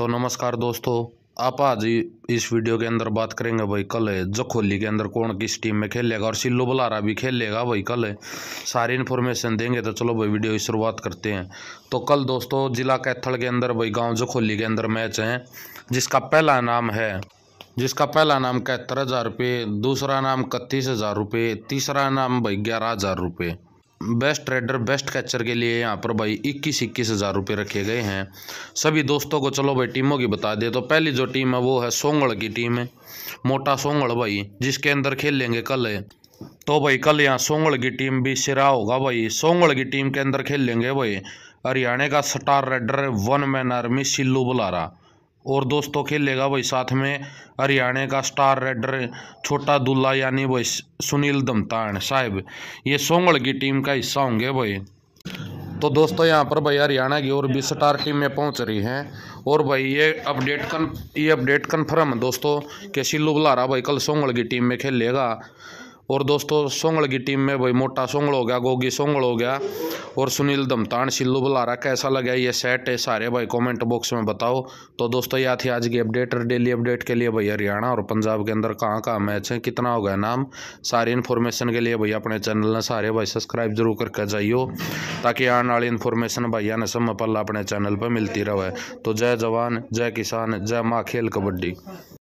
तो नमस्कार दोस्तों आप आज इस वीडियो के अंदर बात करेंगे भाई कल है जखोली के अंदर कौन किस टीम में खेलेगा और सिल्लू बलारा भी खेलेगा भाई कल है सारी इन्फॉर्मेशन देंगे तो चलो भाई वीडियो की शुरुआत करते हैं तो कल दोस्तों जिला कैथल के अंदर भाई गांव जखोली के अंदर मैच है जिसका पहला नाम है जिसका पहला नाम कहत्तर हज़ार रुपये दूसरा नाम इकतीस हज़ार रुपये तीसरा नाम भाई ग्यारह हज़ार रुपये बेस्ट ट्रेडर बेस्ट कैचर के लिए यहाँ पर भाई इक्कीस इक्कीस हज़ार रुपये रखे गए हैं सभी दोस्तों को चलो भाई टीमों की बता दे तो पहली जो टीम है वो है सोंगड़ की टीम है मोटा सोंगड़ भाई जिसके अंदर खेलेंगे कल है तो भाई कल यहाँ सोंगड़ की टीम भी सिरा होगा भाई सोंगड़ की टीम के अंदर खेलेंगे भाई हरियाणा का star raider one man army Sillu Bulara और दोस्तों खेलेगा वही साथ में हरियाणा का स्टार रेडर छोटा दुल्ला यानी वही सुनील दमतान साहब ये सोंगड़ की टीम का हिस्सा होंगे भाई तो दोस्तों यहाँ पर भाई हरियाणा की और भी स्टार टीमें पहुँच रही हैं और भाई ये अपडेट कन ये अपडेट कन्फर्म दोस्तों के सिल्लू बुलारा भाई कल सोंगड़ की टीम में खेलेगा और दोस्तों सोंगड़ की टीम में भाई मोटा सोंगड़ हो गया गोगी सोंगड़ हो गया और सुनील दमतान शिल्लू बुलारा कैसा लगा ये सेट है सारे भाई कमेंट बॉक्स में बताओ तो दोस्तों यह थी आज की अपडेट और डेली अपडेट के लिए भाई हरियाणा और पंजाब के अंदर कहाँ कहाँ मैच है कितना हो गया नाम सारी इन्फॉर्मेशन के लिए भाई अपने चैनल ने सारे भाई सब्सक्राइब जरूर करके जाइयो ताकि आने वाली इन्फॉर्मेशन भाई ने समय अपने चैनल पर मिलती रहे तो जय जवान जय किसान जय माँ खेल कबड्डी